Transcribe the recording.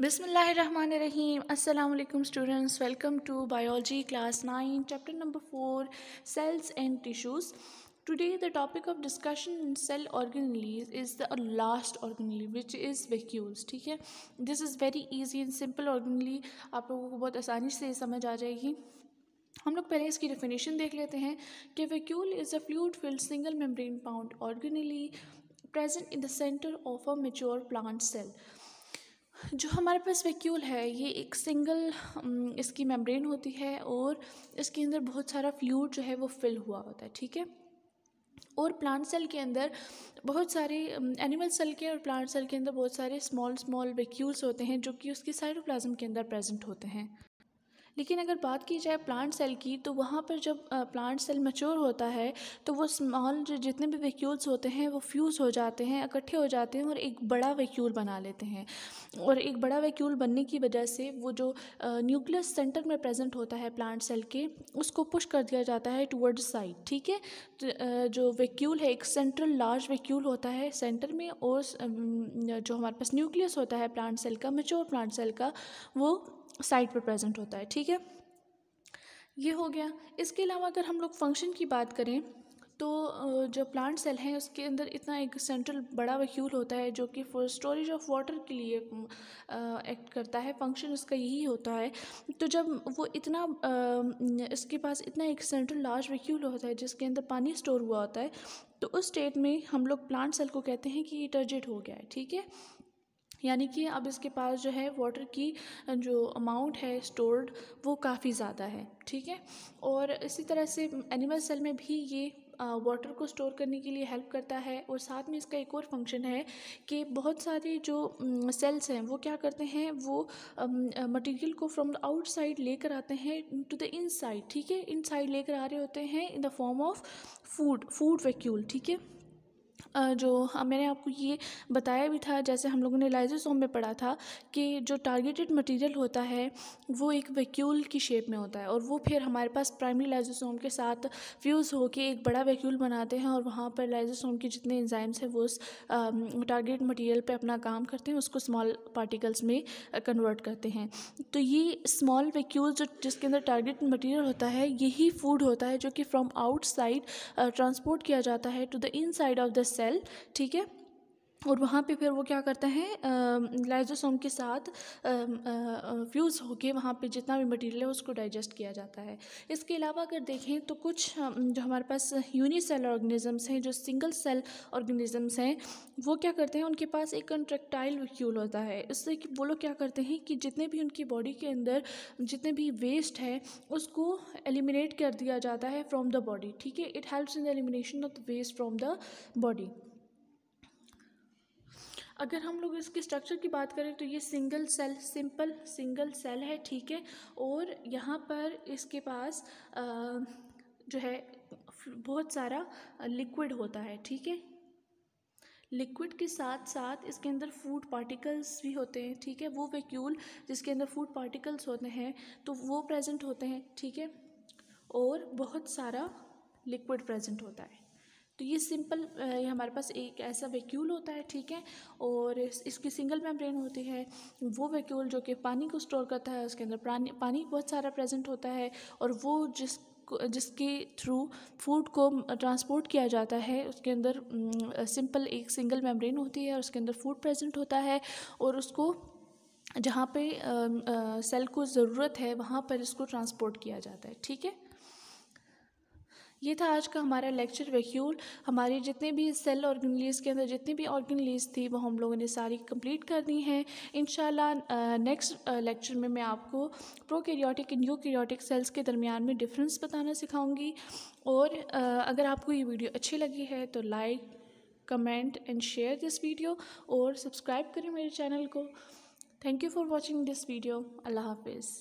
बिसमीम अल्लाम students welcome to biology class nine chapter number four cells and tissues today the topic of discussion in cell organelles is the last organelle which is ठीक है this is very easy and simple organelle आप लोगों को बहुत आसानी से समझ आ जाएगी हम लोग पहले इसकी डेफिनेशन देख लेते हैं कि vacuole is a fluid filled single membrane bound organelle present in the centre of a mature plant cell जो हमारे पास वैक्यूल है ये एक सिंगल इसकी मेम्ब्रेन होती है और इसके अंदर बहुत सारा फ्लूड जो है वो फिल हुआ होता है ठीक है और प्लांट सेल के अंदर बहुत सारे एनिमल सेल के और प्लांट सेल के अंदर बहुत सारे स्मॉल स्मॉल वैक्यूल्स होते हैं जो कि उसके साइटोप्लाज्म के अंदर प्रेजेंट होते हैं लेकिन अगर बात की जाए प्लांट सेल की तो वहाँ पर जब प्लांट सेल मच्योर होता है तो वो स्मॉल जो जितने भी वेक्यूल्स होते हैं वो फ्यूज़ हो जाते हैं इकट्ठे हो जाते हैं और एक बड़ा वेक्यूल बना लेते हैं और एक बड़ा वेक्यूल बनने की वजह से वो जो न्यूक्लियस सेंटर में प्रेजेंट होता है प्लांट सेल के उसको पुश कर दिया जाता है टूवर्ड साइड ठीक है जो वेक्यूल है एक सेंट्रल लार्ज वेक्यूल होता है सेंटर में और जो हमारे पास न्यूक्लियस होता है प्लांट सेल का मेच्योर प्लांट सेल का वो साइट पर प्रेजेंट होता है ठीक है ये हो गया इसके अलावा अगर हम लोग फंक्शन की बात करें तो जो प्लांट सेल हैं उसके अंदर इतना एक सेंट्रल बड़ा वक्यूल होता है जो कि फॉर स्टोरेज ऑफ वाटर के लिए एक्ट करता है फंक्शन उसका यही होता है तो जब वो इतना इसके पास इतना एक सेंट्रल लार्ज वक्यूल होता है जिसके अंदर पानी स्टोर हुआ होता है तो उस स्टेट में हम लोग प्लांट सेल को कहते हैं कि टर्जिट हो गया है ठीक है यानी कि अब इसके पास जो है वाटर की जो अमाउंट है स्टोर्ड वो काफ़ी ज़्यादा है ठीक है और इसी तरह से एनिमल सेल में भी ये वाटर को स्टोर करने के लिए हेल्प करता है और साथ में इसका एक और फंक्शन है कि बहुत सारे जो सेल्स हैं वो क्या करते हैं वो मटेरियल को फ्रॉम द आउटसाइड लेकर आते हैं टू द इनसाइड ठीक है इनसाइड लेकर आ रहे होते हैं in the form of food food vacuole ठीक है जो हाँ, मैंने आपको ये बताया भी था जैसे हम लोगों ने लाइजोसोम में पढ़ा था कि जो टारगेटेड मटेरियल होता है वो एक वैक्यूल की शेप में होता है और वो फिर हमारे पास प्राइमरी लाइजोसोम के साथ फ्यूज़ होकर एक बड़ा वैक्यूल बनाते हैं और वहाँ पर लाइजोसोम के जितने इंजाइम्स हैं वो उस टारगेट मटीरियल पर अपना काम करते हैं उसको स्मॉल पार्टिकल्स में कन्वर्ट करते हैं तो ये स्मॉल वैक्यूल जो जिसके अंदर टारगेट मटीरियल होता है यही फूड होता है जो कि फ्रॉम आउटसाइड ट्रांसपोर्ट किया जाता है to the side of the cell ठीक है और वहाँ पे फिर वो क्या करते हैं लाइजोसोम के साथ फ्यूज़ होके वहाँ पे जितना भी मटेरियल है उसको डाइजेस्ट किया जाता है इसके अलावा अगर देखें तो कुछ जो हमारे पास यूनिसेल ऑर्गेनिजम्स हैं जो सिंगल सेल ऑर्गेनिजम्स हैं वो क्या करते हैं उनके पास एक कंट्रेक्टाइल वक्यूल होता है इससे कि वो लोग क्या करते हैं कि जितने भी उनकी बॉडी के अंदर जितने भी वेस्ट है उसको एलिमिनेट कर दिया जाता है फ्रॉम द बॉडी ठीक है it helps in the elimination of the waste from the body अगर हम लोग इसके स्ट्रक्चर की बात करें तो ये single cell simple single cell है ठीक है और यहाँ पर इसके पास आ, जो है बहुत सारा लिक्विड होता है ठीक है लिक्विड के साथ साथ इसके अंदर फूड पार्टिकल्स भी होते हैं ठीक है वो वैक्यूल जिसके अंदर फूड पार्टिकल्स होते हैं तो वो प्रेजेंट होते हैं ठीक है और बहुत सारा लिक्विड प्रेजेंट होता है तो ये सिंपल ये हमारे पास एक ऐसा वैक्यूल होता है ठीक है और इस, इसकी सिंगल मेम्ब्रेन होती है वो वैक्यूल जो कि पानी को स्टोर करता है उसके अंदर पानी पानी बहुत सारा प्रेजेंट होता है और वो जिस जिसके थ्रू फूड को ट्रांसपोर्ट किया जाता है उसके अंदर सिंपल एक सिंगल मेम्ब्रेन होती है और उसके अंदर फूड प्रेजेंट होता है और उसको जहाँ पे आ, आ, सेल को ज़रूरत है वहाँ पर इसको ट्रांसपोर्ट किया जाता है ठीक है ये था आज का हमारा लेक्चर वैक्यूल हमारे जितने भी सेल ऑर्गेनलीज के अंदर जितनी भी ऑर्गेनलीज थी वो हम लोगों ने सारी कंप्लीट कर दी हैं इन नेक्स्ट लेक्चर में मैं आपको प्रोकैरियोटिक एंड यूकैरियोटिक सेल्स के दरमियान में डिफरेंस बताना सिखाऊंगी और uh, अगर आपको ये वीडियो अच्छी लगी है तो like comment and share this video और सब्सक्राइब करें मेरे चैनल को thank you for watching this video अल्लाह हाफिज़